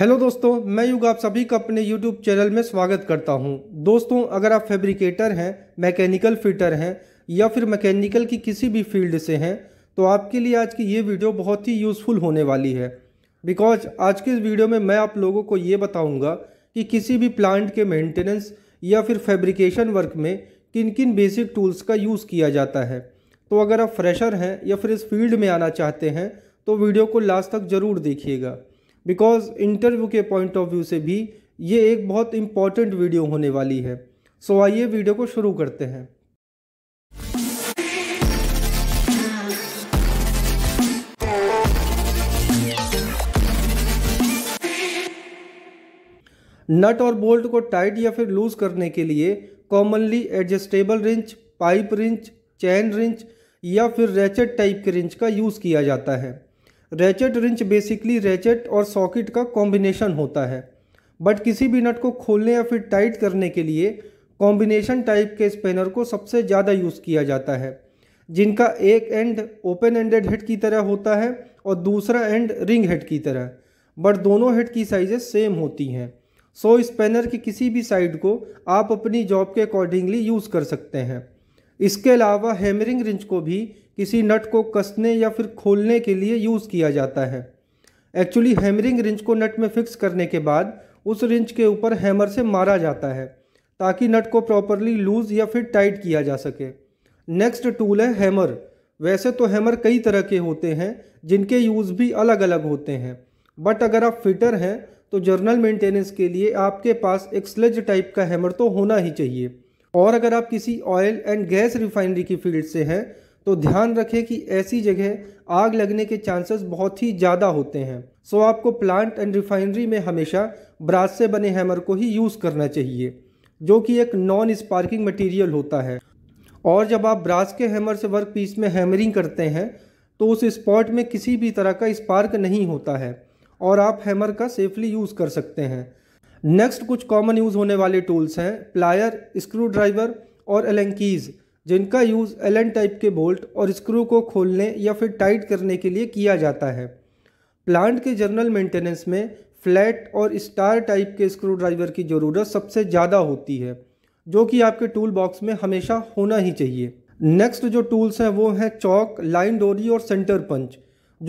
hello दोस्तों मैं युग आप सभी का अपने यूट्यूब चैनल में स्वागत करता हूं दोस्तों अगर आप फैब्रिकेटर हैं मैकेनिकल फिटर हैं या फिर मैकेनिकल की किसी भी फील्ड से हैं तो आपके लिए आज की ये वीडियो बहुत ही यूज़फुल होने वाली है बिकॉज आज के इस वीडियो में मैं आप लोगों को ये बताऊँगा कि किसी भी प्लांट के मेंटेनेंस या फिर फैब्रिकेशन वर्क में किन किन बेसिक टूल्स का यूज़ किया जाता है तो अगर आप फ्रेशर हैं या फिर इस फील्ड में आना चाहते हैं तो वीडियो को लास्ट तक ज़रूर देखिएगा बिकॉज़ इंटरव्यू के पॉइंट ऑफ व्यू से भी ये एक बहुत इम्पॉर्टेंट वीडियो होने वाली है सो so, आइए वीडियो को शुरू करते हैं नट और बोल्ट को टाइट या फिर लूज करने के लिए commonly adjustable wrench pipe wrench chain wrench या फिर रैचेट टाइप के रिंच का यूज़ किया जाता है रेचेट रिंच बेसिकली रेचेट और सॉकेट का कॉम्बिनेशन होता है बट किसी भी नट को खोलने या फिर टाइट करने के लिए कॉम्बिनेशन टाइप के स्पेनर को सबसे ज़्यादा यूज़ किया जाता है जिनका एक एंड ओपन एंडेड हेड की तरह होता है और दूसरा एंड रिंग हेड की तरह बट दोनों हेड की साइजेस सेम होती हैं सो स्पेनर की किसी भी साइड को आप अपनी जॉब के अकॉर्डिंगली यूज़ कर सकते हैं इसके अलावा हैमरिंग रिंच को भी किसी नट को कसने या फिर खोलने के लिए यूज़ किया जाता है एक्चुअली हैमरिंग रिंच को नट में फिक्स करने के बाद उस रिंच के ऊपर हैमर से मारा जाता है ताकि नट को प्रॉपरली लूज़ या फिर टाइट किया जा सके नेक्स्ट टूल है हैमर वैसे तो हैमर कई तरह के होते हैं जिनके यूज़ भी अलग अलग होते हैं बट अगर आप फिटर हैं तो जर्नल मेंटेनेंस के लिए आपके पास एक स्लेज टाइप का हैमर तो होना ही चाहिए और अगर आप किसी ऑयल एंड गैस रिफाइनरी की फील्ड से हैं तो ध्यान रखें कि ऐसी जगह आग लगने के चांसेस बहुत ही ज़्यादा होते हैं सो आपको प्लांट एंड रिफाइनरी में हमेशा ब्रास से बने हैमर को ही यूज़ करना चाहिए जो कि एक नॉन स्पार्किंग मटेरियल होता है और जब आप ब्रास के हैमर से वर्क पीस में हैमरिंग करते हैं तो उस स्पॉट में किसी भी तरह का स्पार्क नहीं होता है और आप हैमर का सेफली यूज़ कर सकते हैं नेक्स्ट कुछ कॉमन यूज़ होने वाले टूल्स हैं प्लायर स्क्रू ड्राइवर और एलेंकीज़ जिनका यूज़ एलन टाइप के बोल्ट और स्क्रू को खोलने या फिर टाइट करने के लिए किया जाता है प्लांट के जनरल मेंटेनेंस में फ्लैट और स्टार टाइप के स्क्रू ड्राइवर की ज़रूरत सबसे ज़्यादा होती है जो कि आपके टूल बॉक्स में हमेशा होना ही चाहिए नेक्स्ट जो टूल्स हैं वो हैं चौक लाइन डोरी और सेंटर पंच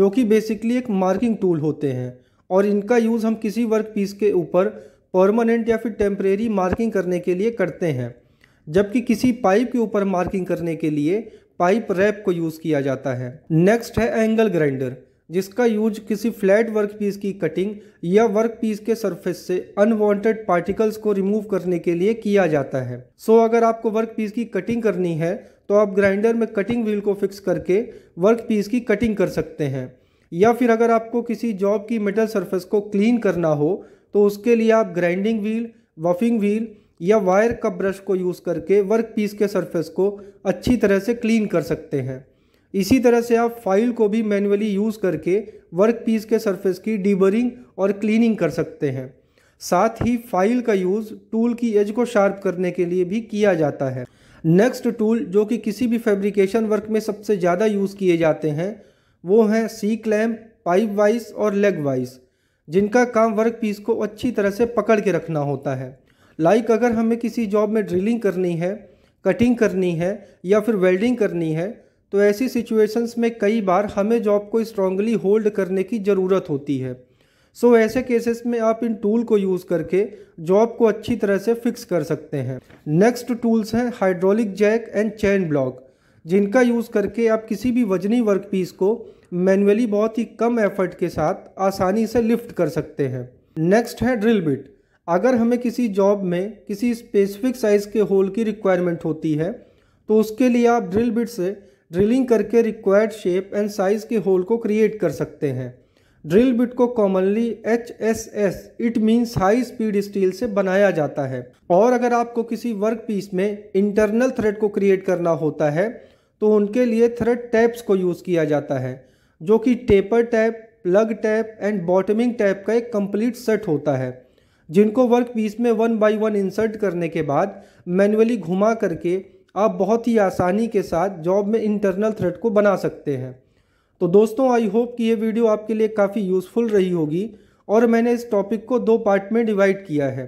जो कि बेसिकली एक मार्किंग टूल होते हैं और इनका यूज़ हम किसी वर्क पीस के ऊपर परमानेंट या फिर टेम्परेरी मार्किंग करने के लिए करते हैं जबकि किसी पाइप के ऊपर मार्किंग करने के लिए पाइप रैप को यूज़ किया जाता है नेक्स्ट है एंगल ग्राइंडर जिसका यूज किसी फ्लैट वर्क पीस की कटिंग या वर्क पीस के सरफेस से अनवांटेड पार्टिकल्स को रिमूव करने के लिए किया जाता है सो so, अगर आपको वर्क पीस की कटिंग करनी है तो आप ग्राइंडर में कटिंग व्हील को फिक्स करके वर्क पीस की कटिंग कर सकते हैं या फिर अगर आपको किसी जॉब की मेटल सरफेस को क्लीन करना हो तो उसके लिए आप ग्राइंडिंग व्हील वफिंग व्हील या वायर का ब्रश को यूज़ करके वर्क पीस के सरफेस को अच्छी तरह से क्लीन कर सकते हैं इसी तरह से आप फाइल को भी मैन्युअली यूज़ करके वर्क पीस के सरफेस की डिबरिंग और क्लीनिंग कर सकते हैं साथ ही फाइल का यूज़ टूल की एज को शार्प करने के लिए भी किया जाता है नेक्स्ट टूल जो कि किसी भी फैब्रिकेशन वर्क में सबसे ज़्यादा यूज़ किए जाते हैं वो हैं सी क्लैम्प पाइप वाइस और लेग वाइज जिनका काम वर्क पीस को अच्छी तरह से पकड़ के रखना होता है लाइक like अगर हमें किसी जॉब में ड्रिलिंग करनी है कटिंग करनी है या फिर वेल्डिंग करनी है तो ऐसी सिचुएशंस में कई बार हमें जॉब को स्ट्रांगली होल्ड करने की ज़रूरत होती है सो so, ऐसे केसेस में आप इन टूल को यूज़ करके जॉब को अच्छी तरह से फिक्स कर सकते हैं नेक्स्ट टूल्स हैं hydraulic jack and chain block जिनका यूज़ करके आप किसी भी वजनी वर्क पीस को मैनुअली बहुत ही कम एफर्ट के साथ आसानी से लिफ्ट कर सकते हैं नेक्स्ट है ड्रिल बिट अगर हमें किसी जॉब में किसी स्पेसिफिक साइज़ के होल की रिक्वायरमेंट होती है तो उसके लिए आप ड्रिल बिट से ड्रिलिंग करके रिक्वायर्ड शेप एंड साइज़ के होल को क्रिएट कर सकते हैं ड्रिल बिट को commonly H S S it means high speed steel से बनाया जाता है और अगर आपको किसी वर्क पीस में इंटरनल थ्रेड को क्रिएट करना होता है तो उनके लिए थ्रेड टैप्स को यूज़ किया जाता है जो कि taper tap plug tap and bottoming tap का एक कंप्लीट सेट होता है जिनको वर्क पीस में वन बाय वन इंसर्ट करने के बाद मैनुअली घुमा करके आप बहुत ही आसानी के साथ जॉब में इंटरनल थ्रेड को बना सकते हैं तो दोस्तों आई होप कि ये वीडियो आपके लिए काफ़ी यूज़फुल रही होगी और मैंने इस टॉपिक को दो पार्ट में डिवाइड किया है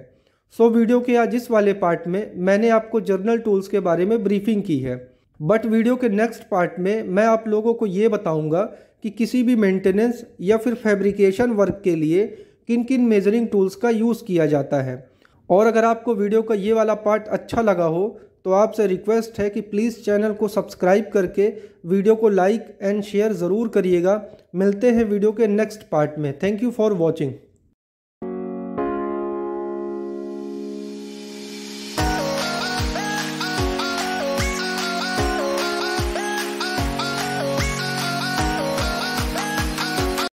सो so, वीडियो के आज इस वाले पार्ट में मैंने आपको जर्नल टूल्स के बारे में ब्रीफिंग की है बट वीडियो के नेक्स्ट पार्ट में मैं आप लोगों को ये बताऊंगा कि किसी भी मेंटेनेंस या फिर फैब्रिकेशन वर्क के लिए किन किन मेजरिंग टूल्स का यूज़ किया जाता है और अगर आपको वीडियो का ये वाला पार्ट अच्छा लगा हो तो आपसे रिक्वेस्ट है कि प्लीज़ चैनल को सब्सक्राइब करके वीडियो को लाइक एंड शेयर ज़रूर करिएगा मिलते हैं वीडियो के नेक्स्ट पार्ट में थैंक यू फॉर वॉचिंग